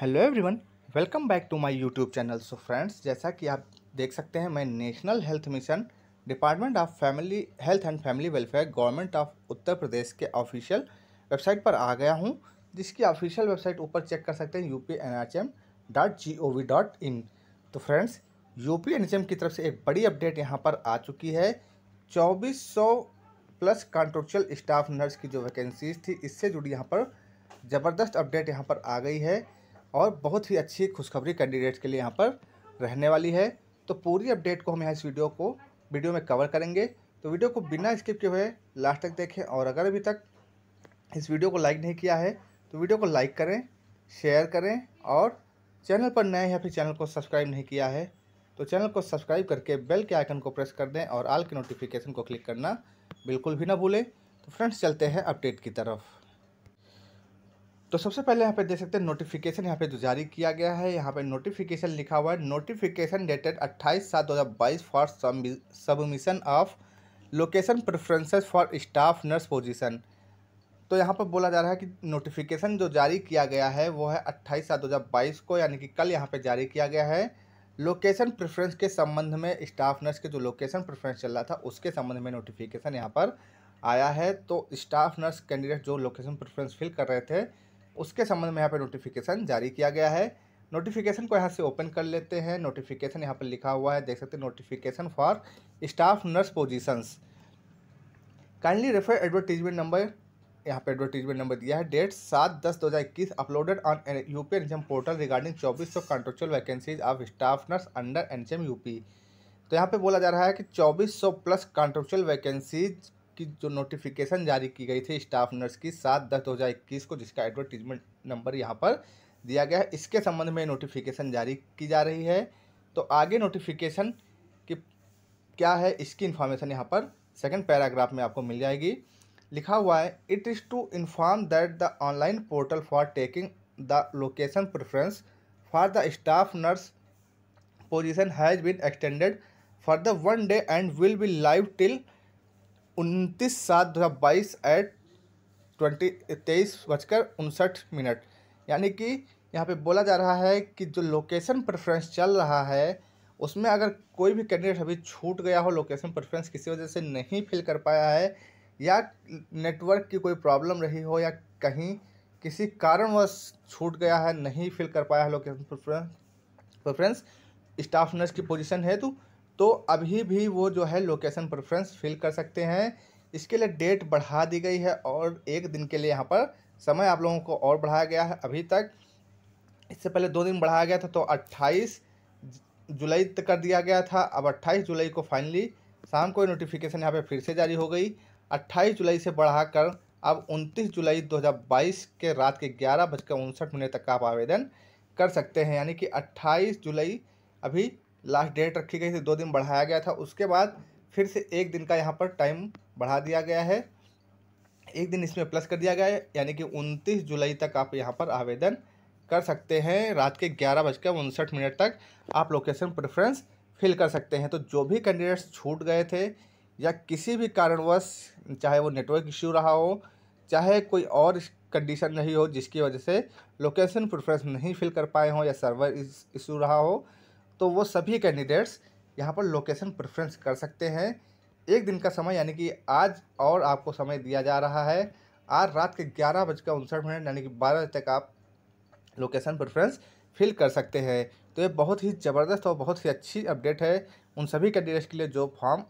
hello everyone welcome back to my YouTube channel so friends जैसा कि आप देख सकते हैं मैं national health mission department of family health and family welfare government of Uttar Pradesh के ऑफिशियल वेबसाइट पर आ गया हूं जिसकी ऑफिशियल वेबसाइट ऊपर चेक कर सकते हैं यू पी तो फ्रेंड्स यू की तरफ से एक बड़ी अपडेट यहाँ पर आ चुकी है चौबीस प्लस कॉन्ट्रोक्चुअल स्टाफ नर्स की जो वैकेंसीज थी इससे जुड़ी यहाँ पर ज़बरदस्त अपडेट यहाँ पर आ गई है और बहुत ही अच्छी खुशखबरी कैंडिडेट्स के लिए यहाँ पर रहने वाली है तो पूरी अपडेट को हम यहाँ इस वीडियो को वीडियो में कवर करेंगे तो वीडियो को बिना स्किप किए हुए लास्ट तक देखें और अगर अभी तक इस वीडियो को लाइक नहीं किया है तो वीडियो को लाइक करें शेयर करें और चैनल पर नए या फिर चैनल को सब्सक्राइब नहीं किया है तो चैनल को सब्सक्राइब करके बेल के आइकन को प्रेस कर दें और आल के नोटिफिकेशन को क्लिक करना बिल्कुल भी ना भूलें तो फ्रेंड्स चलते हैं अपडेट की तरफ तो सबसे पहले यहाँ पे देख सकते हैं नोटिफिकेशन यहाँ पे जो जारी किया गया है यहाँ पे नोटिफिकेशन लिखा हुआ है नोटिफिकेशन डेटेड 28 सात 2022 for submission of location preferences for staff nurse position तो यहाँ पर बोला जा रहा है कि नोटिफिकेशन जो जारी किया गया है वो है अट्ठाईस सात दो को यानी कि कल यहाँ पर जारी किया गया है लोकेशन प्रेफरेंस के संबंध में स्टाफ नर्स के जो लोकेशन प्रेफरेंस चल रहा था उसके संबंध में नोटिफिकेशन यहाँ पर आया है तो स्टाफ नर्स कैंडिडेट जो लोकेशन प्रेफरेंस फिल कर रहे थे उसके संबंध में यहाँ पर नोटिफिकेशन जारी किया गया है नोटिफिकेशन को यहाँ से ओपन कर लेते हैं नोटिफिकेशन यहाँ पर लिखा हुआ है देख सकते हैं notification for staff nurse positions kindly refer advertisement number यहाँ पर एडवर्टीजमेंट नंबर दिया है डेट सात दस दो हज़ार इक्कीस uploaded on U P N H M portal regarding चौबीस सौ contractual vacancies of staff nurse under N H M U P तो यहाँ पर बोला जा रहा है कि चौबीस सौ प्लस कॉन्ट्रेक्चुअल वैकेंसीज की जो नोटिफिकेशन जारी की गई थी स्टाफ नर्स की सात दस दो को जिसका एडवर्टीजमेंट नंबर यहाँ पर दिया गया है इसके संबंध में नोटिफिकेशन जारी की जा रही है तो आगे नोटिफिकेशन की क्या है इसकी इन्फॉर्मेशन यहाँ पर सेकंड पैराग्राफ में आपको मिल जाएगी लिखा हुआ है it is to inform that the online portal for taking the location preference for the staff nurse position has been extended for the one day and will be live till उनतीस सात दो हज़ार बाईस एट ट्वेंटी तेईस बजकर उनसठ minute यानी कि यहाँ पे बोला जा रहा है कि जो लोकेशन प्रेफरेंस चल रहा है उसमें अगर कोई भी कैंडिडेट अभी छूट गया हो लोकेशन प्रेफरेंस किसी वजह से नहीं फिल कर पाया है या नेटवर्क की कोई प्रॉब्लम रही हो या कहीं किसी कारणवश छूट गया है नहीं फिल कर पाया है location preference preference staff nurse की पोजीशन है तो तो अभी भी वो जो है लोकेशन प्रेफरेंस फिल कर सकते हैं इसके लिए डेट बढ़ा दी गई है और एक दिन के लिए यहाँ पर समय आप लोगों को और बढ़ाया गया है अभी तक इससे पहले दो दिन बढ़ाया गया था तो 28 जुलाई तक कर दिया गया था अब 28 जुलाई को फाइनली शाम को नोटिफिकेशन यहाँ पे फिर से जारी हो गई 28 जुलाई से बढ़ाकर अब 29 जुलाई 2022 के रात के ग्यारह बजकर उनसठ मिनट तक आप आवेदन कर सकते हैं यानी कि 28 जुलाई अभी लास्ट डेट रखी गई थी दो दिन बढ़ाया गया था उसके बाद फिर से एक दिन का यहाँ पर टाइम बढ़ा दिया गया है एक दिन इसमें प्लस कर दिया गया है यानी कि 29 जुलाई तक आप यहाँ पर आवेदन कर सकते हैं रात के ग्यारह बजकर उनसठ मिनट तक आप लोकेशन प्रेफरेंस फिल कर सकते हैं तो जो भी कैंडिडेट्स छूट गए थे या किसी भी कारणवश चाहे वो नेटवर्क इश्यू रहा हो चाहे कोई और कंडीशन नहीं हो जिसकी वजह से लोकेशन प्रेफरेंस नहीं फिल कर पाए हों या सर्वर इशू रहा हो तो वो सभी कैंडिडेट्स यहाँ पर लोकेशन प्रेफरेंस कर सकते हैं एक दिन का समय यानी कि आज और आपको समय दिया जा रहा है आज रात के ग्यारह बजकर उनसठ मिनट यानी कि बारह बजे तक आप लोकेशन प्रेफरेंस फिल कर सकते हैं तो ये बहुत ही ज़बरदस्त और बहुत ही अच्छी अपडेट है उन सभी कैंडिडेट्स के लिए जो फॉर्म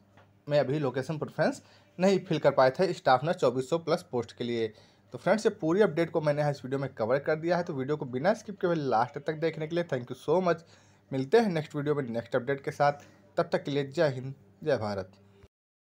में अभी लोकेशन प्रेफरेंस नहीं फिल कर पाए थे स्टाफ नर्स चौबीस प्लस पोस्ट के लिए तो फ्रेंड्स ये पूरी अपडेट को मैंने इस वीडियो में कवर कर दिया है तो वीडियो को बिना स्किप के लास्ट तक देखने के लिए थैंक यू सो मच मिलते हैं नेक्स्ट वीडियो में नेक्स्ट अपडेट के साथ तब तक के लिए जय हिंद जय भारत